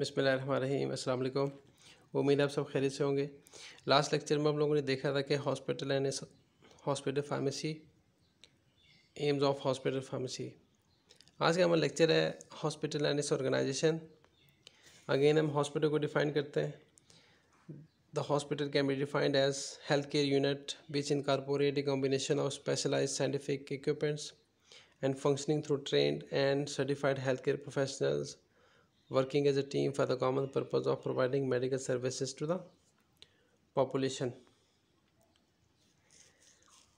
बसमीम अल्लाम उम्मीद आप सब खैरियत से होंगे लास्ट लेक्चर में हम लोगों ने देखा था कि hospital and hospital pharmacy aims of hospital pharmacy आज का हमारा लेक्चर है hospital and its organisation again हम हॉस्पिटल को डिफाइन करते हैं the hospital can be defined as health care unit which in corporate combination of specialise scientific equipments and functioning through trained and certified health care professionals working as a team for the common purpose of providing medical services to the population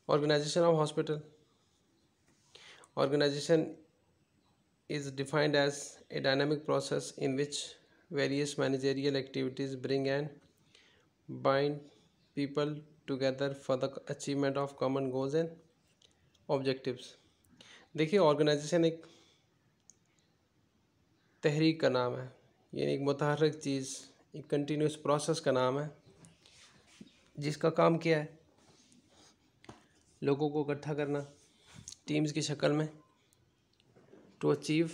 organization of hospital organization is defined as a dynamic process in which various managerial activities bring and bind people together for the achievement of common goals and objectives देखिए organisation एक तहरीक का नाम है यानी एक मतहरक चीज़ एक continuous process का नाम है जिसका काम क्या है लोगों को इकट्ठा करना टीम्स की शक्ल में to achieve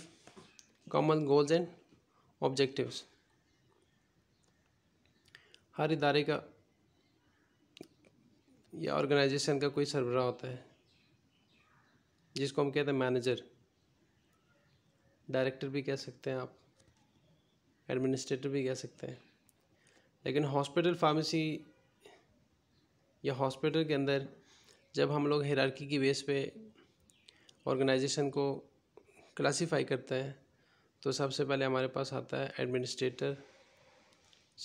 common goals and objectives हर इदारे का या ऑर्गेनाइजेशन का कोई सरबरा होता है जिसको हम कहते हैं मैनेजर डायरेक्टर भी कह सकते हैं आप एडमिनिस्ट्रेटर भी कह सकते हैं लेकिन हॉस्पिटल फार्मेसी या हॉस्पिटल के अंदर जब हम लोग हिरार्की की बेस पे ऑर्गेनाइजेशन को क्लासिफाई करते हैं तो सबसे पहले हमारे पास आता है एडमिनिस्ट्रेटर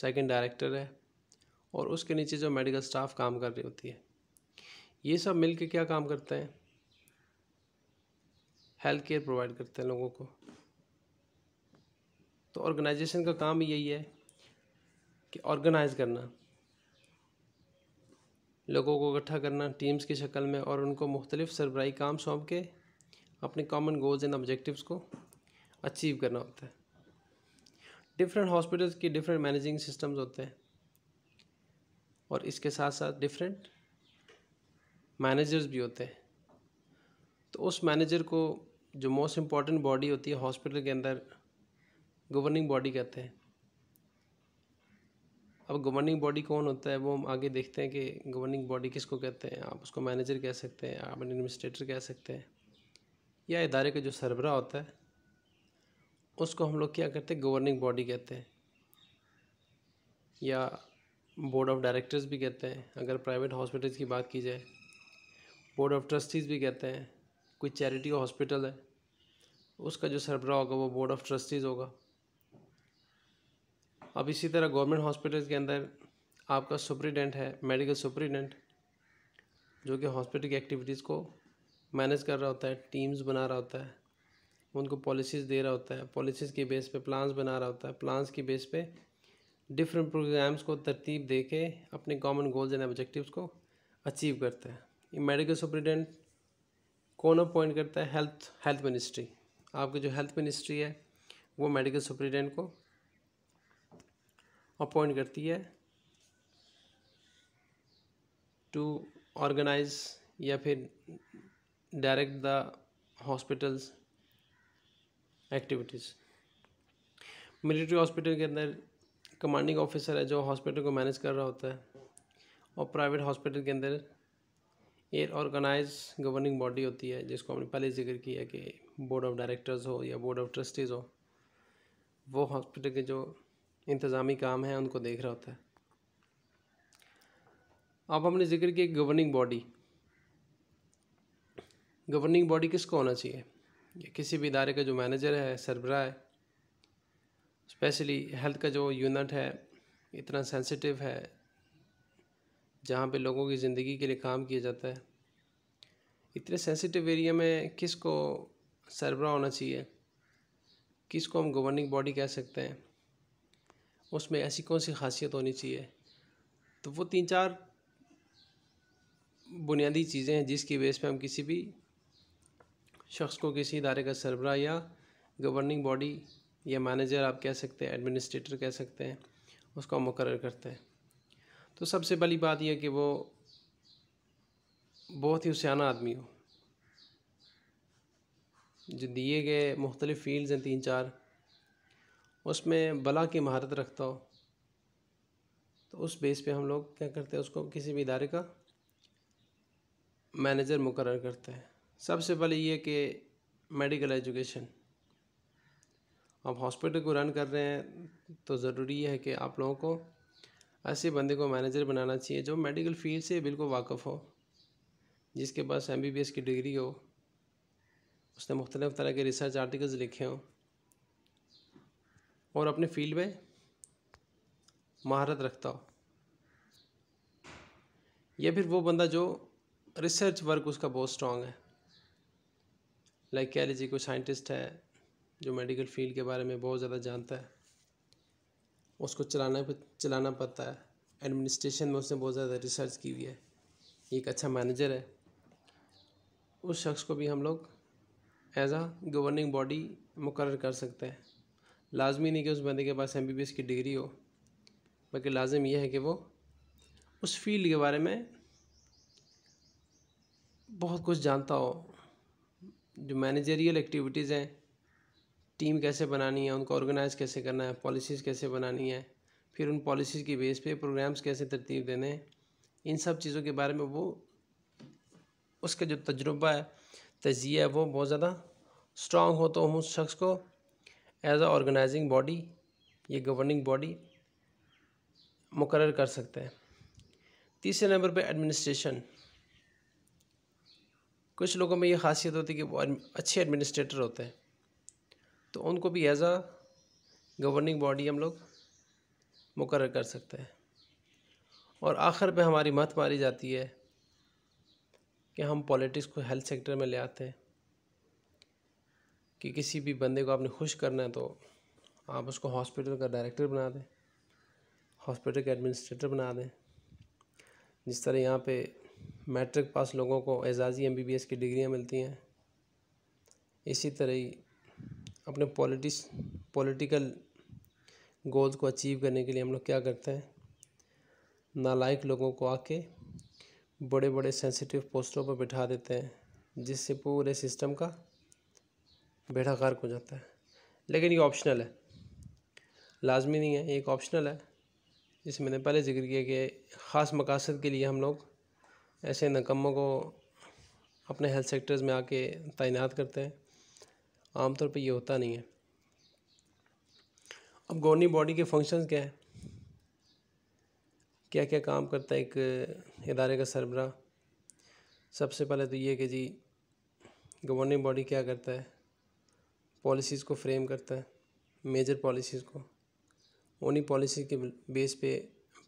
सेकंड डायरेक्टर है और उसके नीचे जो मेडिकल स्टाफ काम कर रही होती है ये सब मिल क्या काम करते हैं हेल्थ केयर प्रोवाइड करते हैं लोगों को तो ऑर्गेनाइजेशन का काम यही है कि ऑर्गेनाइज करना लोगों को इकट्ठा करना टीम्स की शक्ल में और उनको मुख्तलिफ सरबराही काम सौंप के अपने कॉमन गोल्स एंड ऑब्जेक्टिव्स को अचीव करना होता है डिफरेंट हॉस्पिटल्स की डिफरेंट मैनेजिंग सिस्टम्स होते हैं और इसके साथ साथ डिफरेंट मैनेजर्स भी होते हैं तो उस मैनेजर को जो मोस्ट इम्पॉर्टेंट बॉडी होती है हॉस्पिटल के अंदर गवर्निंग बॉडी कहते हैं अब गवर्निंग बॉडी कौन होता है वो हम आगे देखते हैं कि गवर्निंग बॉडी किसको कहते हैं आप उसको मैनेजर कह सकते हैं आप एडमिनिस्ट्रेटर कह सकते हैं या इदारे का जो सरबरा होता है उसको हम लोग क्या कहते हैं गवर्निंग बॉडी कहते हैं या बोर्ड ऑफ डायरेक्टर्स भी कहते हैं अगर प्राइवेट हॉस्पिटल्स की बात की जाए बोर्ड ऑफ ट्रस्टीज़ भी कहते हैं कोई चैरिटी का हॉस्पिटल है उसका जो सरबरा होगा वो बोर्ड ऑफ ट्रस्टीज़ होगा अब इसी तरह गवर्नमेंट हॉस्पिटल के अंदर आपका सुप्रीडेंट है मेडिकल सुप्रीडेंट जो कि हॉस्पिटल की एक्टिविटीज़ को मैनेज कर रहा होता है टीम्स बना रहा होता है उनको पॉलिसीज़ दे रहा होता है पॉलिसीज़ के बेस पे प्लान्स बना रहा होता है प्लान्स के बेस पे डिफरेंट प्रोग्राम्स को तरतीब दे के अपने कॉमन गोल्स एंड ऑब्जेक्टिव्स को अचीव करता है ये मेडिकल सुप्रीडेंट कौन अपॉइंट करता है हेल्थ हेल्थ मिनिस्ट्री आपकी जो हेल्थ मिनिस्ट्री है वो मेडिकल सुप्रिटेंडेंट को अपॉइंट करती है टू ऑर्गेनाइज या फिर direct the hospitals activities military hospital के अंदर कमांडिंग ऑफिसर है जो हॉस्पिटल को मैनेज कर रहा होता है और प्राइवेट हॉस्पिटल के अंदर ये ऑर्गेनाइज गवर्निंग बॉडी होती है जिसको हमने पहले जिक्र किया कि बोर्ड ऑफ डायरेक्टर्स हो या बोर्ड ऑफ ट्रस्टीज़ हो वो हॉस्पिटल के जो इंतज़ामी काम हैं उनको देख रहा होता है अब हमने जिक्र किया गवर्निंग बॉडी गवर्निंग बॉडी किसको होना चाहिए या किसी भी इदारे का जो मैनेजर है सरबरा है स्पेशली हेल्थ का जो यूनिट है इतना सेंसिटिव है जहाँ पे लोगों की ज़िंदगी के लिए काम किया जाता है इतने सेंसिटिव एरिया में किस को सरबरा होना चाहिए किस को हम गवर्निंग बॉडी कह सकते हैं उसमें ऐसी कौन सी खासियत होनी चाहिए तो वो तीन चार बुनियादी चीज़ें हैं जिसकी बेस पे हम किसी भी शख्स को किसी इदारे का सरबरा या गवर्निंग बॉडी या मैनेजर आप कह सकते हैं एडमिनिस्ट्रेटर कह सकते हैं उसको हम मुकर करते हैं तो सबसे पहली बात यह कि वो बहुत ही सियाना आदमी हो जो दिए गए मुख्तलिफ़ फील्ड्स हैं तीन चार उसमें बला की महारत रखता हो तो उस बेस पे हम लोग क्या करते हैं उसको किसी भी इदारे का मैनेजर मुकर करते हैं सबसे पहले ये कि मेडिकल एजुकेशन आप हॉस्पिटल को रन कर रहे हैं तो ज़रूरी है कि आप लोगों को ऐसे बंदे को मैनेजर बनाना चाहिए जो मेडिकल फील्ड से बिल्कुल वाकफ़ हो जिसके पास एम बी बी एस की डिग्री हो उसने मुख्तलिफ़ तरह के रिसर्च आर्टिकल्स लिखे हों और अपने फील्ड में महारत रखता हो या फिर वो बंदा जो रिसर्च वर्क उसका बहुत स्ट्रॉन्ग है लाइक कह लीजिए कोई साइंटिस्ट है जो मेडिकल फील्ड के बारे में बहुत ज़्यादा जानता है उसको चलाना चलाना पड़ता है एडमिनिस्ट्रेशन में उसने बहुत ज़्यादा रिसर्च की हुई है एक अच्छा मैनेजर है उस शख्स को भी हम लोग एज़ आ गवर्निंग बॉडी मुकर कर सकते हैं लाजमी नहीं कि उस बंदे के पास एम बी बी एस की डिग्री हो बल्कि लाजम यह है कि वो उस फील्ड के बारे में बहुत कुछ जानता हो जो मैनेजरियल एक्टिविटीज़ हैं टीम कैसे बनानी है उनको ऑर्गेनाइज कैसे करना है पॉलिसीज़ कैसे बनानी है फिर उन पॉलिसीज़ की बेस पे प्रोग्राम्स कैसे तरतीब देने हैं इन सब चीज़ों के बारे में वो उसका जो तजुर्बा है तजिया है वो बहुत ज़्यादा स्ट्रॉन्ग हो तो हम उस शख्स को एज आ ऑर्गेनाइजिंग बॉडी ये गवर्निंग बॉडी मुकर कर सकते हैं तीसरे नंबर पे एडमिनिस्ट्रेशन कुछ लोगों में ये खासियत होती है कि वो अच्छे एडमिनिस्ट्रेटर होते हैं तो उनको भी एज आ गवर्निंग बॉडी हम लोग मुकर कर सकते हैं और आखिर पे हमारी मत मारी जाती है कि हम पॉलिटिक्स को हेल्थ सेक्टर में ले आते हैं कि किसी भी बंदे को आपने खुश करना है तो आप उसको हॉस्पिटल का डायरेक्टर बना दें हॉस्पिटल के एडमिनिस्ट्रेटर बना दें जिस तरह यहाँ पे मैट्रिक पास लोगों को एजाजी एम की डिग्रियाँ मिलती हैं इसी तरह ही अपने पॉलिटिक्स पॉलिटिकल गोल्स को अचीव करने के लिए हम लोग क्या करते हैं नालायक लोगों को आके बड़े बड़े सेंसिटिव पोस्टों पर बैठा देते हैं जिससे पूरे सिस्टम का बेड़ा गर्क हो जाता है लेकिन ये ऑप्शनल है लाजमी नहीं है एक ऑप्शनल है जिसे मैंने पहले जिक्र किया कि ख़ास मकासद के लिए हम लोग ऐसे नकमों को अपने हेल्थ सेक्टर्स में आके तैनात करते हैं आमतौर पर ये होता नहीं है अब गवर्निंग बॉडी के फंक्शंस क्या है क्या क्या काम करता है एक इदारे का सरबरा सबसे पहले तो ये कि जी गवर्निंग बॉडी क्या करता है पॉलिसीज़ को फ्रेम करता है मेजर पॉलिसीज़ को उन्हीं पॉलिसी के बेस पे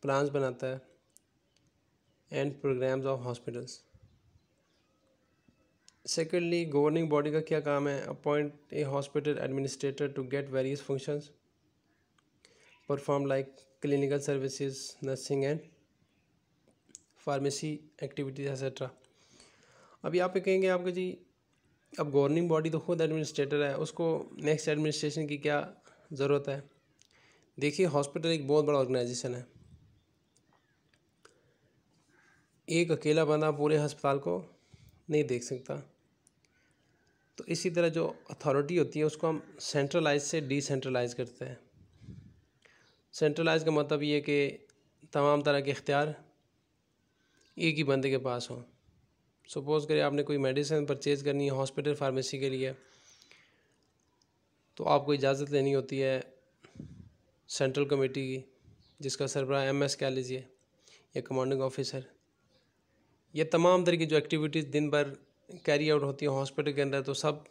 प्लान्स बनाता है and programmes of hospitals secondly governing body का क्या काम है appoint a hospital administrator to get various functions perform like clinical services nursing and pharmacy activities etcetera अब यहाँ पे कहेंगे आपके जी अब गवर्निंग बॉडी तो खुद एडमिनिस्ट्रेटर है उसको नेक्स्ट एडमिनिस्ट्रेशन की क्या ज़रूरत है देखिए हॉस्पिटल एक बहुत बड़ा ऑर्गेनाइजेशन है एक अकेला बंदा पूरे अस्पताल को नहीं देख सकता तो इसी तरह जो अथॉरिटी होती है उसको हम सेंट्रलाइज से डिसेंट्रलाइज करते हैं सेंट्रलाइज का मतलब ये कि तमाम तरह के इख्तियार एक ही बंदे के पास हों सपोज़ करें आपने कोई मेडिसिन परचेज़ करनी है हॉस्पिटल फार्मेसी के लिए तो आपको इजाज़त लेनी होती है सेंट्रल कमेटी की जिसका सरबरा एम एस कह लीजिए या कमांडिंग ऑफिसर ये तमाम तरह की जो एक्टिविटीज़ दिन भर कैरी आउट होती है हॉस्पिटल के अंदर तो सब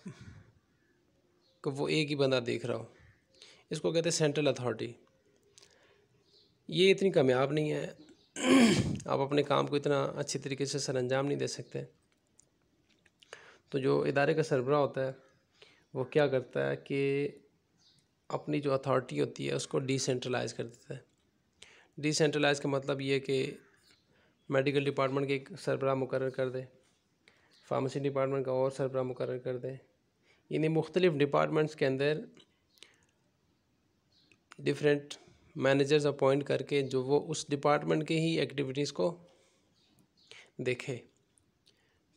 को वो एक ही बंदा देख रहा हो इसको कहते हैं सेंट्रल अथॉरिटी ये इतनी कामयाब नहीं है आप अपने काम को इतना अच्छे तरीके से सर अंजाम नहीं दे सकते तो जो इदारे का सरबरा होता है वो क्या करता है कि अपनी जो अथॉरिटी होती है उसको डिसेंट्रलाइज कर देता है डिसेंट्रलाइज का मतलब ये कि मेडिकल डिपार्टमेंट के एक सरबरा मुकर कर दे फार्मेसी डिपार्टमेंट का और सरबरा मुकर कर दे यानी मुख्तलिफ़ डिपार्टमेंट्स के अंदर डिफरेंट मैनेजर्स अपॉइंट करके जो वो उस डिपार्टमेंट के ही एक्टिविटीज़ को देखें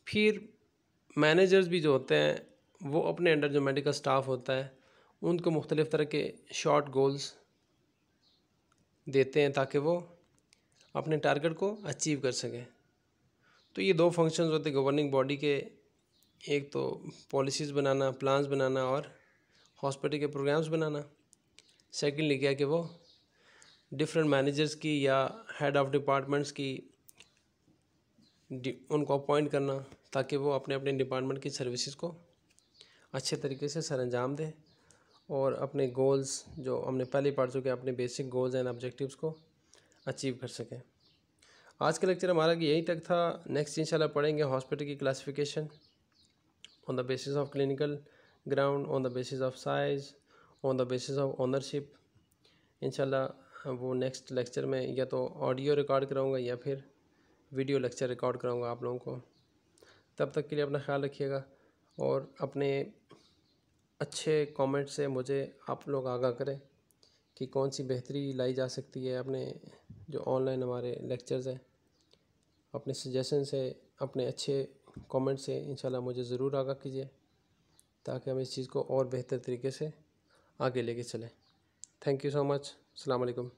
फिर मैनेजर्स भी जो होते हैं वो अपने अंडर जो मेडिकल स्टाफ होता है उनको मुख्तलिफ़ तरह के शॉर्ट गोल्स देते हैं ताकि वो अपने टारगेट को अचीव कर सकें तो ये दो फंक्शंस होते हैं गवर्निंग बॉडी के एक तो पॉलिसीज़ बनाना प्लान्स बनाना और हॉस्पिटल के प्रोग्राम्स बनाना सेकेंडली क्या कि वो डिफरेंट मैनेजर्स की या हेड ऑफ डिपार्टमेंट्स की उनको अपॉइंट करना ताकि वो अपने अपने डिपार्टमेंट की सर्विसेज को अच्छे तरीके से सर अंजाम दें और अपने गोल्स जो हमने पहले पढ़ चुके अपने बेसिक गोल्स एंड ऑब्जेक्टिव्स को अचीव कर सकें आज का लेक्चर हमारा यहीं तक था नेक्स्ट इंशाल्लाह पढ़ेंगे हॉस्पिटल की classification on the basis of clinical ground on the basis of size on the basis of ownership इंशाल्लाह वो नेक्स्ट लेक्चर में या तो ऑडियो रिकॉर्ड कराऊंगा या फिर वीडियो लेक्चर रिकॉर्ड कराऊंगा आप लोगों को तब तक के लिए अपना ख्याल रखिएगा और अपने अच्छे कमेंट से मुझे आप लोग आगाह करें कि कौन सी बेहतरी लाई जा सकती है अपने जो ऑनलाइन हमारे लेक्चर्स हैं अपने सजेशन से अपने अच्छे कमेंट से इन मुझे ज़रूर आगाह कीजिए ताकि हम इस चीज़ को और बेहतर तरीके से आगे लेके चलें थैंक यू सो मच अल्लाम